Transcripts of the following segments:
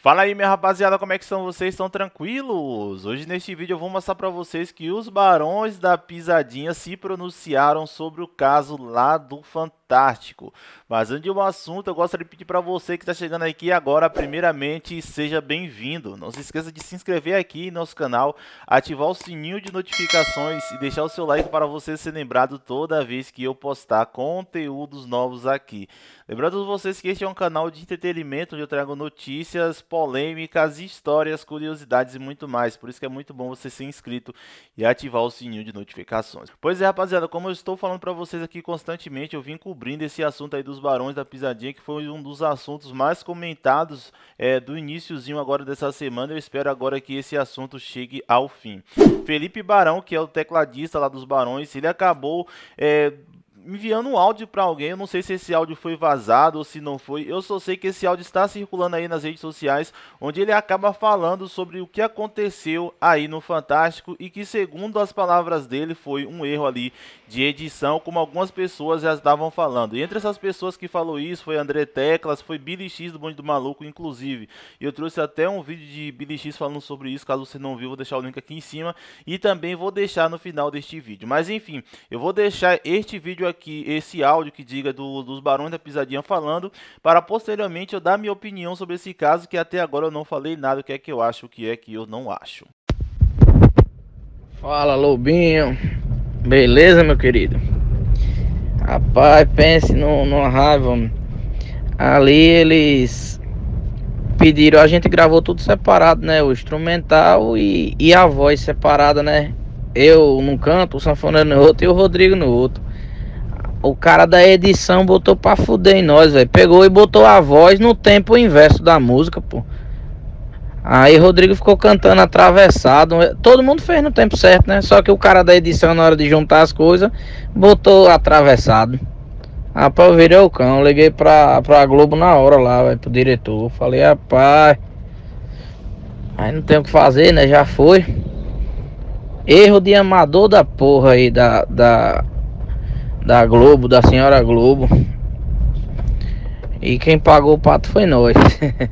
Fala aí, minha rapaziada, como é que são vocês? Estão tranquilos? Hoje neste vídeo eu vou mostrar para vocês que os barões da pisadinha se pronunciaram sobre o caso lá do Fantasma fantástico. Mas antes de um assunto, eu gostaria de pedir para você que está chegando aqui agora, primeiramente, seja bem-vindo. Não se esqueça de se inscrever aqui em nosso canal, ativar o sininho de notificações e deixar o seu like para você ser lembrado toda vez que eu postar conteúdos novos aqui. Lembrando vocês que este é um canal de entretenimento onde eu trago notícias, polêmicas, histórias, curiosidades e muito mais. Por isso que é muito bom você ser inscrito e ativar o sininho de notificações. Pois é, rapaziada, como eu estou falando para vocês aqui constantemente, eu vim com cobrindo esse assunto aí dos Barões da Pisadinha, que foi um dos assuntos mais comentados é, do iníciozinho agora dessa semana. Eu espero agora que esse assunto chegue ao fim. Felipe Barão, que é o tecladista lá dos Barões, ele acabou é, enviando um áudio para alguém. Eu não sei se esse áudio foi vazado ou se não foi. Eu só sei que esse áudio está circulando aí nas redes sociais, onde ele acaba falando sobre o que aconteceu aí no Fantástico e que, segundo as palavras dele, foi um erro ali de edição, como algumas pessoas já estavam falando. E entre essas pessoas que falou isso foi André Teclas, foi Billy X do Bonde do Maluco, inclusive. E eu trouxe até um vídeo de Billy X falando sobre isso. Caso você não viu, vou deixar o link aqui em cima e também vou deixar no final deste vídeo. Mas enfim, eu vou deixar este vídeo aqui aqui esse áudio que diga do, dos Barões da Pisadinha falando, para posteriormente eu dar minha opinião sobre esse caso, que até agora eu não falei nada, o que é que eu acho, o que é que eu não acho. Fala Lobinho, beleza meu querido? Rapaz, pense no, no raiva. Ali eles pediram, a gente gravou tudo separado, né? O instrumental e, e a voz separada, né? Eu num canto, o sanfoneiro no outro e o Rodrigo no outro. O cara da edição botou pra fuder em nós, velho. Pegou e botou a voz no tempo inverso da música, pô. Aí Rodrigo ficou cantando atravessado. Todo mundo fez no tempo certo, né? Só que o cara da edição, na hora de juntar as coisas, botou atravessado. Rapaz, ah, eu virei o cão. Liguei pra, pra Globo na hora lá, velho, pro diretor. Falei, rapaz. Aí não tem o que fazer, né? Já foi. Erro de amador da porra aí da, da da Globo, da senhora Globo. E quem pagou o pato foi nós.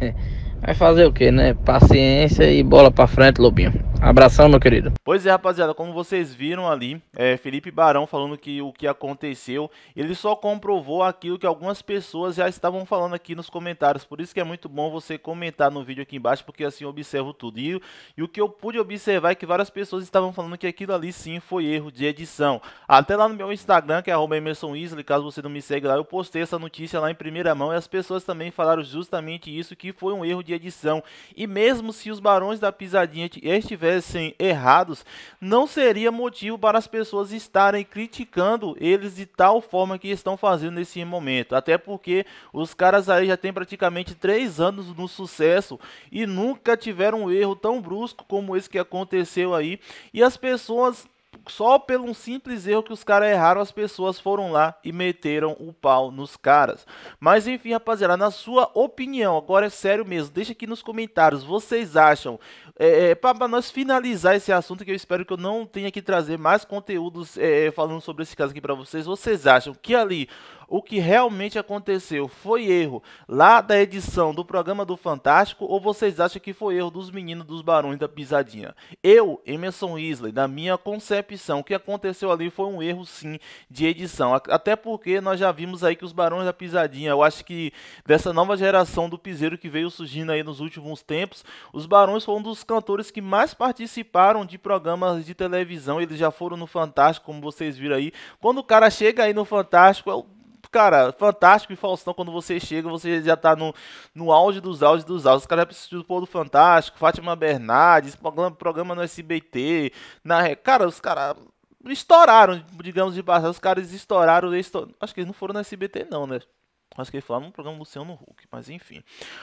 Vai fazer o que, né? Paciência e bola pra frente, Lobinho. Abração, meu querido. Pois é, rapaziada, como vocês viram ali, é, Felipe Barão falando que o que aconteceu, ele só comprovou aquilo que algumas pessoas já estavam falando aqui nos comentários. Por isso que é muito bom você comentar no vídeo aqui embaixo, porque assim eu observo tudo. E, e o que eu pude observar é que várias pessoas estavam falando que aquilo ali sim foi erro de edição. Até lá no meu Instagram, que é Emerson caso você não me segue lá, eu postei essa notícia lá em primeira mão e as pessoas também falaram justamente isso, que foi um erro de edição. E mesmo se os Barões da Pisadinha estivessem estivessem errados, não seria motivo para as pessoas estarem criticando eles de tal forma que estão fazendo nesse momento. Até porque os caras aí já têm praticamente três anos no sucesso e nunca tiveram um erro tão brusco como esse que aconteceu aí. E as pessoas só pelo um simples erro que os caras erraram, as pessoas foram lá e meteram o pau nos caras. Mas enfim, rapaziada, na sua opinião, agora é sério mesmo, deixa aqui nos comentários, vocês acham, é, é, para nós finalizar esse assunto, que eu espero que eu não tenha que trazer mais conteúdos é, é falando sobre esse caso aqui para vocês, vocês acham que ali o que realmente aconteceu foi erro lá da edição do programa do Fantástico ou vocês acham que foi erro dos meninos dos Barões da Pisadinha? Eu, Emerson Isley, na minha concepção, o que aconteceu ali foi um erro sim de edição. Até porque nós já vimos aí que os Barões da Pisadinha, eu acho que dessa nova geração do piseiro que veio surgindo aí nos últimos tempos, os Barões foram um dos cantores que mais participaram de programas de televisão. Eles já foram no Fantástico, como vocês viram aí. Quando o cara chega aí no Fantástico, é o cara, fantástico e Faustão, quando você chega, você já tá no, no auge dos auges dos auges. Os caras precisam do Pô Fantástico, Fátima Bernardes, programa, no SBT, na. Cara, os caras estouraram, digamos de passar. Os caras estouraram, estouraram. Acho que eles não foram no SBT, não, né? Acho que ele falava no programa Luciano Hulk mas enfim.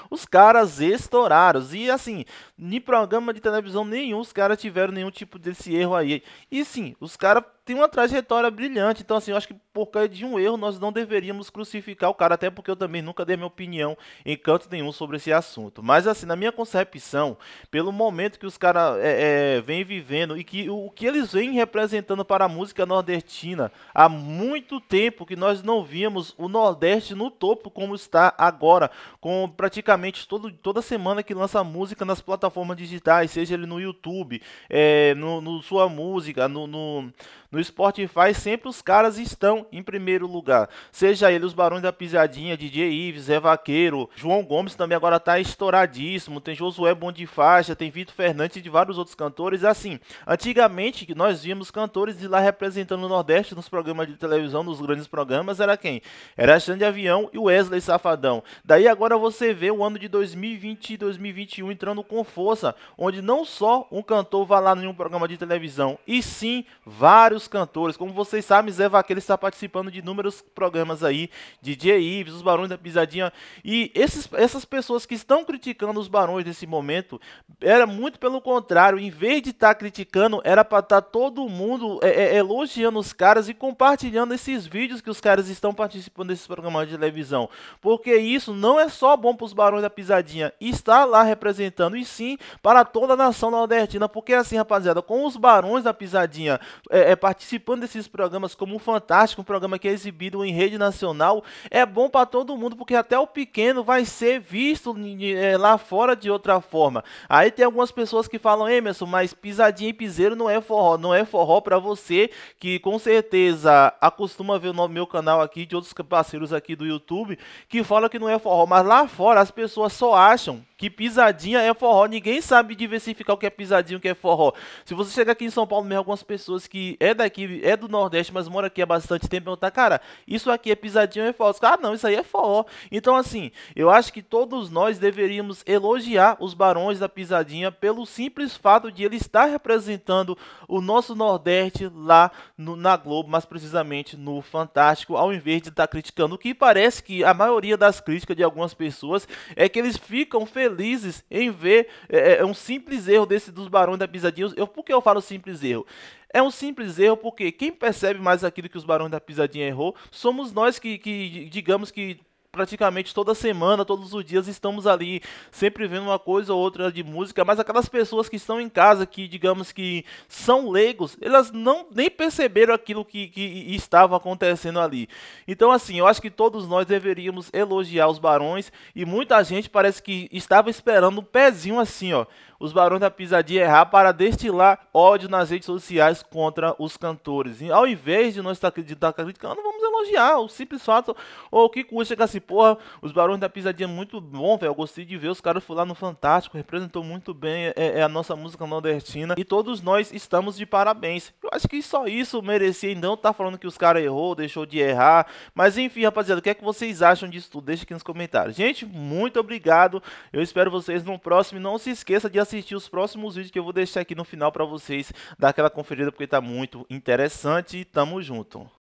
Os caras estouraram. E assim, em programa de televisão nenhum, os caras tiveram nenhum tipo desse erro aí. E sim, os caras tem uma trajetória brilhante. Então, assim, eu acho que por causa de um erro nós não deveríamos crucificar o cara, até porque eu também nunca dei minha opinião em canto nenhum sobre esse assunto. Mas, assim, na minha concepção, pelo momento que os caras é, é, vêm vivendo e que o, que eles vêm representando para a música nordestina, há muito tempo que nós não víamos o Nordeste no topo como está agora, com praticamente todo, toda semana que lança música nas plataformas digitais, seja ele no YouTube, é, no, no sua música, no, no no Spotify sempre os caras estão em primeiro lugar. Seja ele os Barões da Pisadinha, DJ Ives, Zé Vaqueiro, João Gomes também agora tá estouradíssimo. Tem Josué Bom de Faixa, tem Vitor Fernandes e de vários outros cantores. Assim, antigamente nós víamos cantores de lá representando o Nordeste nos programas de televisão, nos grandes programas, era quem? Era Xande Avião e Wesley Safadão. Daí agora você vê o ano de 2020 e 2021 entrando com força, onde não só um cantor vai lá em um programa de televisão, e sim vários vários cantores. Como vocês sabem, Zé Vaqueiro está participando de inúmeros programas aí, DJ Ives, os Barões da Pisadinha. E esses, essas pessoas que estão criticando os Barões nesse momento, era muito pelo contrário. Em vez de estar tá criticando, era para estar tá todo mundo é, é, elogiando os caras e compartilhando esses vídeos que os caras estão participando desses programas de televisão. Porque isso não é só bom para os Barões da Pisadinha, está lá representando, e sim para toda a nação nordestina. Porque assim, rapaziada, com os Barões da Pisadinha é, é participando desses programas como um Fantástico, um programa que é exibido em rede nacional, é bom para todo mundo, porque até o pequeno vai ser visto é, lá fora de outra forma. Aí tem algumas pessoas que falam, Emerson, mas pisadinha e piseiro não é forró, não é forró para você, que com certeza acostuma ver o meu canal aqui, de outros parceiros aqui do YouTube, que fala que não é forró, mas lá fora as pessoas só acham que pisadinha é forró, ninguém sabe diversificar o que é pisadinha e o que é forró. Se você chegar aqui em São Paulo, mesmo algumas pessoas que é da daqui, é do Nordeste, mas mora aqui há bastante tempo, perguntar, cara, isso aqui é pisadinha ou é forró? Ah, não, isso aí é forró. Então, assim, eu acho que todos nós deveríamos elogiar os barões da pisadinha pelo simples fato de ele estar representando o nosso Nordeste lá no, na Globo, mais precisamente no Fantástico, ao invés de estar criticando. O que parece que a maioria das críticas de algumas pessoas é que eles ficam felizes em ver é, é um simples erro desse dos barões da pisadinha. Eu, por que eu falo simples erro? É um simples erro, porque quem percebe mais aquilo que os Barões da Pisadinha errou somos nós que, que digamos que praticamente toda semana, todos os dias estamos ali, sempre vendo uma coisa ou outra de música, mas aquelas pessoas que estão em casa, que digamos que são leigos, elas não nem perceberam aquilo que, que estava acontecendo ali. Então, assim, eu acho que todos nós deveríamos elogiar os barões e muita gente parece que estava esperando um pezinho assim, ó os barões da pisadinha errar para destilar ódio nas redes sociais contra os cantores. E ao invés de nós estar criticando, vamos elogiar o simples fato, ou o que custa que assim, porra, os barões da pisadinha é muito bom, velho, eu gostei de ver, os caras lá no Fantástico, representou muito bem é, é a nossa música nordestina, e todos nós estamos de parabéns. Eu acho que só isso merecia, e não tá falando que os caras errou, deixou de errar, mas enfim, rapaziada, o que é que vocês acham disso tudo? Deixa aqui nos comentários. Gente, muito obrigado, eu espero vocês no próximo, e não se esqueça de assinar assistir os próximos vídeos que eu vou deixar aqui no final para vocês dar aquela conferida porque tá muito interessante e tamo junto.